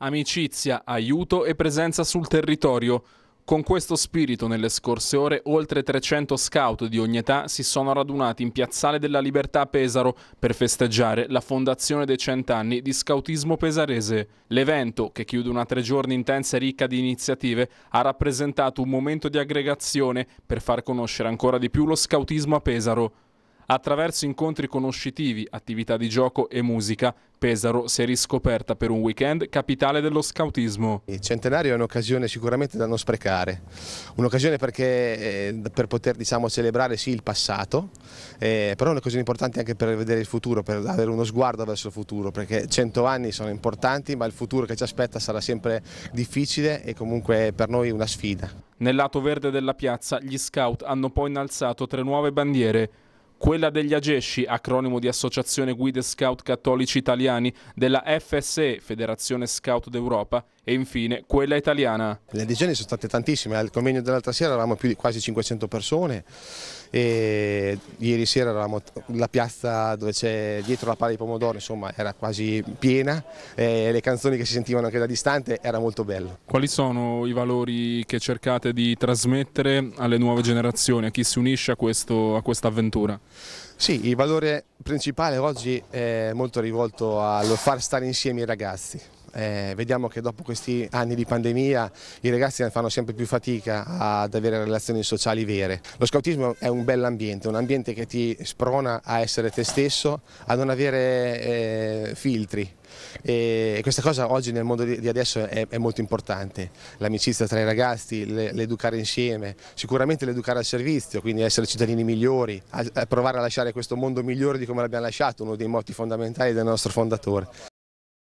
Amicizia, aiuto e presenza sul territorio. Con questo spirito nelle scorse ore oltre 300 scout di ogni età si sono radunati in Piazzale della Libertà a Pesaro per festeggiare la fondazione dei cent'anni di scautismo pesarese. L'evento, che chiude una tre giorni intensa e ricca di iniziative, ha rappresentato un momento di aggregazione per far conoscere ancora di più lo scautismo a Pesaro. Attraverso incontri conoscitivi, attività di gioco e musica, Pesaro si è riscoperta per un weekend capitale dello scautismo. Il centenario è un'occasione sicuramente da non sprecare, un'occasione eh, per poter diciamo, celebrare sì il passato, eh, però è un'occasione importante anche per vedere il futuro, per avere uno sguardo verso il futuro, perché cento anni sono importanti ma il futuro che ci aspetta sarà sempre difficile e comunque per noi una sfida. Nel lato verde della piazza gli scout hanno poi innalzato tre nuove bandiere, quella degli AGESCI, acronimo di Associazione Guide Scout Cattolici Italiani, della FSE, Federazione Scout d'Europa, e infine quella italiana. Le adesioni sono state tantissime, al convegno dell'altra sera eravamo più di quasi 500 persone, e ieri sera eravamo, la piazza dove c'è dietro la palla di pomodoro insomma era quasi piena e le canzoni che si sentivano anche da distante era molto bello. Quali sono i valori che cercate di trasmettere alle nuove generazioni, a chi si unisce a, questo, a questa avventura? Sì, il valore principale oggi è molto rivolto al far stare insieme i ragazzi. Eh, vediamo che dopo questi anni di pandemia i ragazzi fanno sempre più fatica ad avere relazioni sociali vere. Lo scautismo è un bell'ambiente, un ambiente che ti sprona a essere te stesso, a non avere eh, filtri, e questa cosa oggi nel mondo di adesso è, è molto importante, l'amicizia tra i ragazzi, l'educare insieme, sicuramente l'educare al servizio, quindi essere cittadini migliori, a, a provare a lasciare questo mondo migliore di come l'abbiamo lasciato, uno dei motti fondamentali del nostro fondatore.